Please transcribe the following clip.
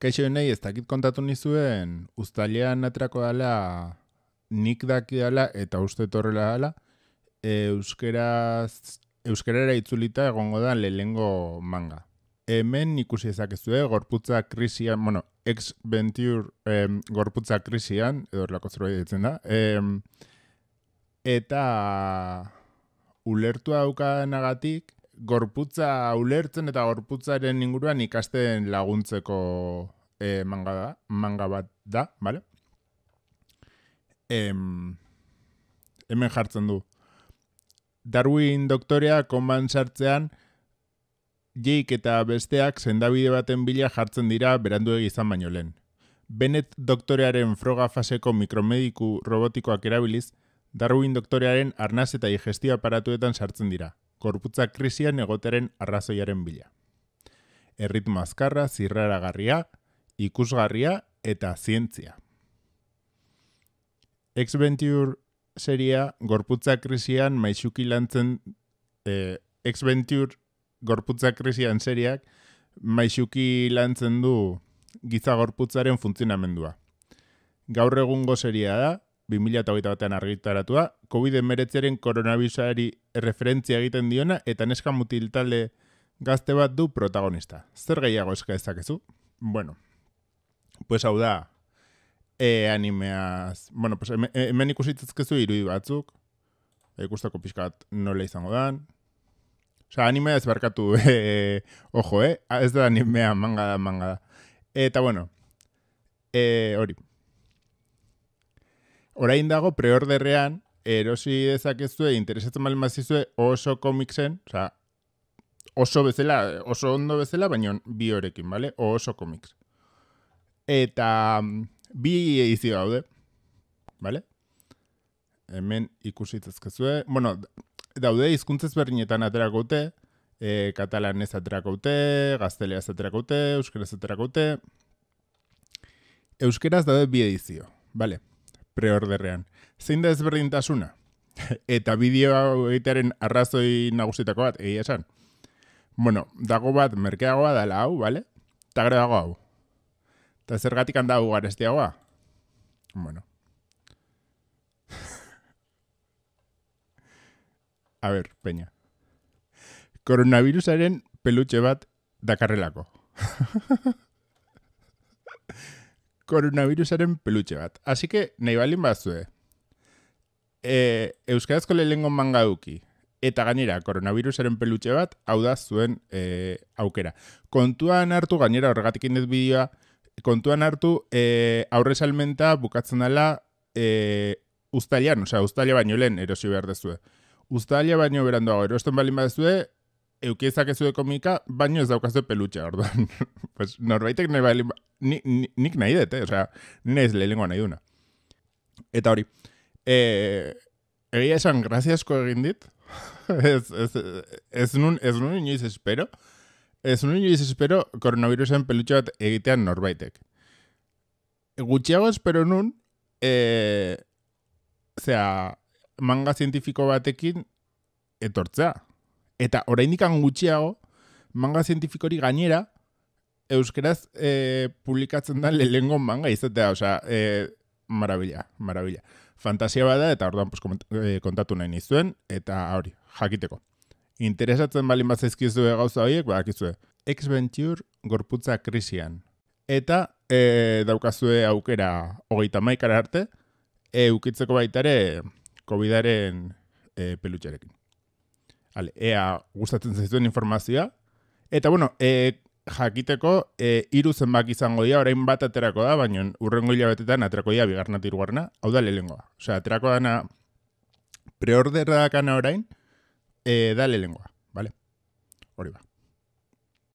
Kaixo nahi, ez dakit kontatu nizuen, ustalean atrako dela, nik daki dela, eta uste torrela dela, euskeraz, euskerera itzulita egongo da lehengo manga. Hemen ikusi ezakezue, eh, gorputza krisian, bueno, ex gorputza krisian, edo erlako zerbait ditzen da, eta ulertua daukanagatik, gorputza ulertzen eta gorputzaren inguruan ikasten laguntzeko e, manga da, manga bat da, bale? Em, hemen jartzen du. Darwin doktorea konban sartzean jeik eta besteak sendabide baten bila jartzen dira berandu egizan baino lehen. Benet doktorearen froga faseko mikromediku robotikoak erabiliz, Darwin doktorearen arnaz eta digestio aparatuetan sartzen dira, gorputza krisian egoteren arrazoiaren bila. Erritmazkarra azkarra, zirraragarria, ikusgarria eta zientzia. Exventure seria gorputza krisian maisuki lantzen eh Exventure gorputza krisian seriak maisuki lantzen du giza gorputzaren funtzionamendua. Gaur egungo seria da 2021 an argitaratua, covid 19 ren koronabirusari referentzia egiten diona eta neska mutil talde gazte bat du protagonista. Zer gehiago eska ezakezu? Bueno, pues hau da, e, animeaz, bueno, pues hemen e, ikusitzatzkezu irudi batzuk, ikustako pixkat nola izango dan. Osa, animea ez barkatu, e, ojo, eh? Ez da animea, manga da, manga da. Eta bueno, e, hori. Horain dago preorderrean, erosi dezakezue, interesatzen mal mazizue oso komiksen, oza, oso bezala, oso ondo bezala, baino bi horekin, vale? oso komiks. Eta mm, bi edizioa daude vale? Hemen ikusitazkezue, bueno, daude izkuntzez berrinetan aterakote, e, katalanez aterakote, gazteleaz aterakote, euskeraz aterakote, Euskeraz daude bi edizio, vale preorderrean. Zein da ezberdintasuna? Eta bideo egitearen arrazoi nagusitako bat, egia esan. Bueno, dago bat merkeagoa dala hau, vale? Eta gara dago hau. Eta zer gatik handa hau gareztiagoa? Bueno. A ber, peña. Koronavirusaren pelutxe bat dakarrelako. koronavirusaren pelutxe bat. Así que, nahi balin batzue. E, eh, Euskarazko lehengo manga Eta gainera, koronavirusaren pelutxe bat, hau da zuen e, aukera. Kontuan hartu, gainera horregatik indez bideoa, kontuan hartu, e, eh, aurrez almenta bukatzen dala e, ustalian, ustalia baino lehen erosio behar dezue. Ustalia baino beranduago, erosten balin bat dezue, eukiezak ez komika, baino ez daukazue pelutxe, orduan. pues, norbaitek nahi balin, ba- nik nahi dut, eh? Osea, nahiz lehenengo nahi duna. Eta hori, e, egia esan graziasko egin dit, ez, ez, ez, nun, ez nun inoiz espero, ez nun inoiz espero koronavirusen pelutxo bat egitean norbaitek. Gutxiago espero nun, e, eh, zera, manga zientifiko batekin etortzea. Eta orainikan gutxiago, manga zientifikori gainera, Euskaraz e, eh, publikatzen da lehengo manga izatea, osea, e, eh, marabila, marabila. Fantasia bada eta orduan pues, eh, kontatu nahi nizuen, eta hori, jakiteko. Interesatzen balin bat zaizkizue gauza horiek, badakizue. Exventure gorputza krisian. Eta e, daukazue aukera hogeita maikara arte, e, ukitzeko baitare COVIDaren e, pelutxarekin. Hale, ea gustatzen zaizuen informazioa. Eta bueno, e, jakiteko e, iru zenbak izango dira, orain bat aterako da, baina urrengo hilabetetan aterako dira bigarna tiruarna, hau da lehengo da. Osea, aterako dana preorderakana orain, e, da lengua. vale? Hori ba.